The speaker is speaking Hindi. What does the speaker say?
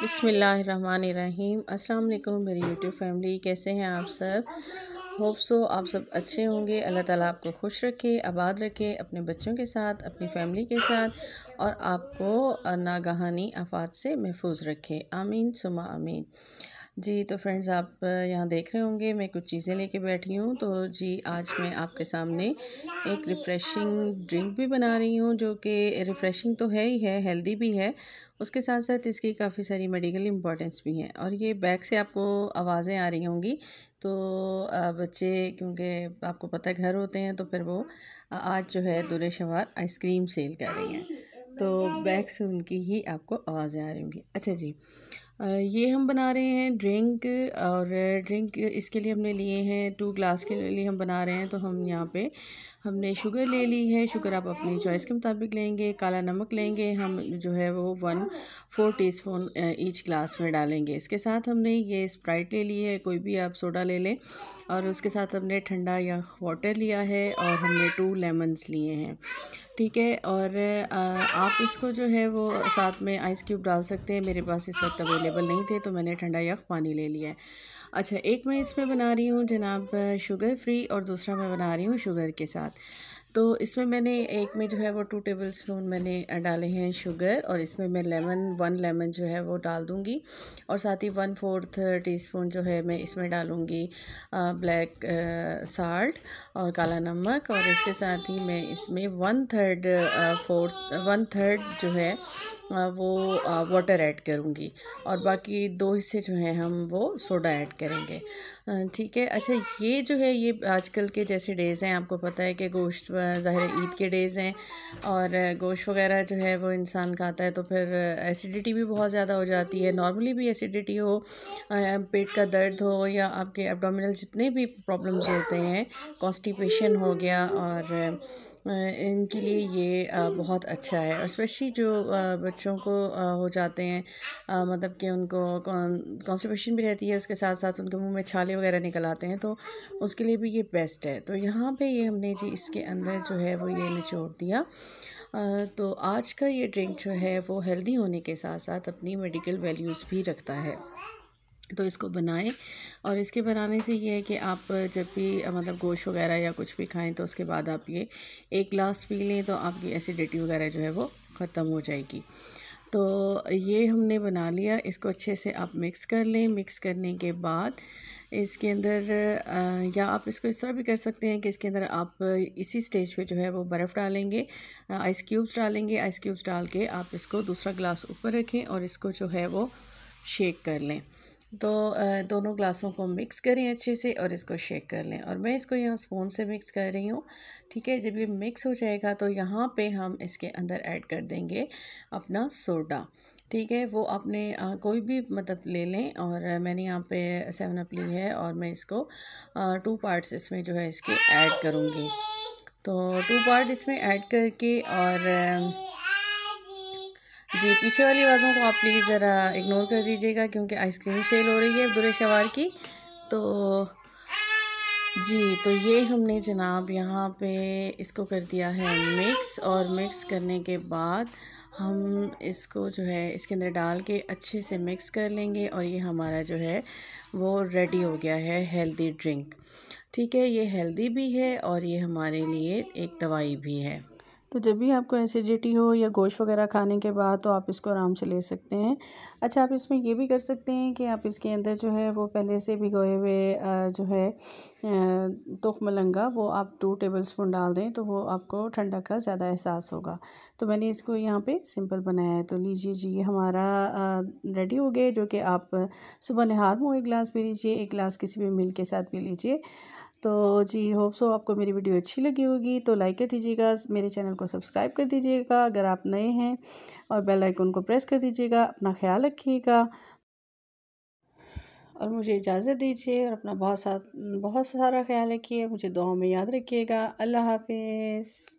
बसमीम अल्लाम मेरी यूट्यूब फैमिली कैसे हैं आप सब होप सो आप सब अच्छे होंगे अल्लाह ताला आपको खुश रखे आबाद रखे अपने बच्चों के साथ अपनी फैमिली के साथ और आपको नागहानी आफात से महफूज रखे आमीन सुमा आमीन जी तो फ्रेंड्स आप यहाँ देख रहे होंगे मैं कुछ चीज़ें लेके बैठी हूँ तो जी आज मैं आपके सामने एक रिफ़्रेशिंग ड्रिंक भी बना रही हूँ जो कि रिफ़्रेशिंग तो है ही है हेल्दी भी है उसके साथ साथ इसकी काफ़ी सारी मेडिकल इम्पोर्टेंस भी हैं और ये बैग से आपको आवाज़ें आ रही होंगी तो बच्चे क्योंकि आपको पता घर होते हैं तो फिर वो आज जो है दूल्हे शवार आइसक्रीम सेल कर रही हैं तो बैग से उनकी ही आपको आवाज़ें आ रही होंगी अच्छा जी ये हम बना रहे हैं ड्रिंक और ड्रिंक इसके लिए हमने लिए हैं टू ग्लास के लिए हम बना रहे हैं तो हम यहाँ पे हमने शुगर ले ली है शुगर आप अपनी चॉइस के मुताबिक लेंगे काला नमक लेंगे हम जो है वो one four teaspoon each glass में डालेंगे इसके साथ हमने ये स्प्राइट ले ली है कोई भी आप सोडा ले लें और उसके साथ हमने ठंडा या वाटर लिया है और हमने टू लेमन्स लिए हैं ठीक है और आप इसको जो है वो साथ में आइस क्यूब डाल सकते हैं मेरे पास इस वक्त अवेलेबल अवेलेबल नहीं थे तो मैंने ठंडा यख पानी ले लिया है अच्छा एक मैं इसमें बना रही हूँ जनाब शुगर फ्री और दूसरा मैं बना रही हूँ शुगर के साथ तो इसमें मैंने एक में जो है वो टू टेबल स्पून मैंने डाले हैं शुगर और इसमें मैं लेमन वन लेमन जो है वो डाल दूँगी और साथ ही वन फोर्थ टी स्पून जो है मैं इसमें डालूँगी ब्लैक साल्ट और काला नमक और इसके साथ ही मैं इसमें one third fourth one third जो है वो वाटर ऐड करूँगी और बाकी दो हिस्से जो हैं हम वो सोडा ऐड करेंगे ठीक है अच्छा ये जो है ये आजकल के जैसे डेज़ हैं आपको पता है कि गोश्त ज़ाहिर ईद के डेज़ हैं और गोश्त वगैरह जो है वो इंसान खाता है तो फिर एसिडिटी भी बहुत ज़्यादा हो जाती है नॉर्मली भी एसिडिटी हो पेट का दर्द हो या आपके एबडामिनल जितने भी प्रॉब्लम्स होते हैं कॉन्स्टिपेशन हो गया और इनके लिए ये बहुत अच्छा है और स्पेशली जो बच्चों को हो जाते हैं मतलब कि उनको कॉन्स्टिपेशन भी रहती है उसके साथ साथ उनके मुंह में छाले वगैरह निकल आते हैं तो उसके लिए भी ये बेस्ट है तो यहाँ पे ये हमने जी इसके अंदर जो है वो ये निचोड़ दिया तो आज का ये ड्रिंक जो है वो हेल्दी होने के साथ साथ अपनी मेडिकल वैल्यूज़ भी रखता है तो इसको बनाएं और इसके बनाने से ये है कि आप जब भी मतलब गोश्त वगैरह या कुछ भी खाएं तो उसके बाद आप ये एक गिलास पी लें तो आपकी एसिडिटी वगैरह जो है वो ख़त्म हो जाएगी तो ये हमने बना लिया इसको अच्छे से आप मिक्स कर लें मिक्स करने के बाद इसके अंदर या आप इसको इस तरह भी कर सकते हैं कि इसके अंदर आप इसी स्टेज पे जो है वो बर्फ़ डालेंगे आइस क्यूब्स डालेंगे आइस क्यूब्स डाल के आप इसको दूसरा गिलास ऊपर रखें और इसको जो है वो शेक कर लें तो दोनों ग्लासों को मिक्स करें अच्छे से और इसको शेक कर लें और मैं इसको यहाँ स्पून से मिक्स कर रही हूँ ठीक है जब ये मिक्स हो जाएगा तो यहाँ पे हम इसके अंदर ऐड कर देंगे अपना सोडा ठीक है वो आपने कोई भी मतलब ले लें और मैंने यहाँ पे सेवन अप ली है और मैं इसको टू पार्ट्स इसमें जो है इसके ऐड करूँगी तो टू पार्ट इसमें ऐड करके और जी पीछे वाली आवाज़ों को आप प्लीज़ ज़रा इग्नोर कर दीजिएगा क्योंकि आइसक्रीम सेल हो रही है दुर शवार की तो जी तो ये हमने जनाब यहाँ पे इसको कर दिया है मिक्स और मिक्स करने के बाद हम इसको जो है इसके अंदर डाल के अच्छे से मिक्स कर लेंगे और ये हमारा जो है वो रेडी हो गया है हेल्दी ड्रिंक ठीक है ये हेल्दी भी है और ये हमारे लिए एक दवाई भी है तो जब भी आपको एसिडिटी हो या गोश्त वगैरह खाने के बाद तो आप इसको आराम से ले सकते हैं अच्छा आप इसमें ये भी कर सकते हैं कि आप इसके अंदर जो है वो पहले से भिगोए हुए जो है तुख मलंगा वो आप टू टेबल स्पून डाल दें तो वो आपको ठंडक का ज़्यादा एहसास होगा तो मैंने इसको यहाँ पे सिंपल बनाया है तो लीजिए जी ये हमारा रेडी हो गया जो कि आप सुबह नहार में एक गिलास पी लीजिए एक गिलास किसी भी मिल्क के साथ पी लीजिए तो जी होप सो आपको मेरी वीडियो अच्छी लगी होगी तो लाइक कर दीजिएगा मेरे चैनल को सब्सक्राइब कर दीजिएगा अगर आप नए हैं और बेल आइकन को प्रेस कर दीजिएगा अपना ख्याल रखिएगा और मुझे इजाज़त दीजिए और अपना बहुत सा बहुत सारा ख्याल रखिए मुझे दुआओं में याद रखिएगा अल्लाह हाफिज़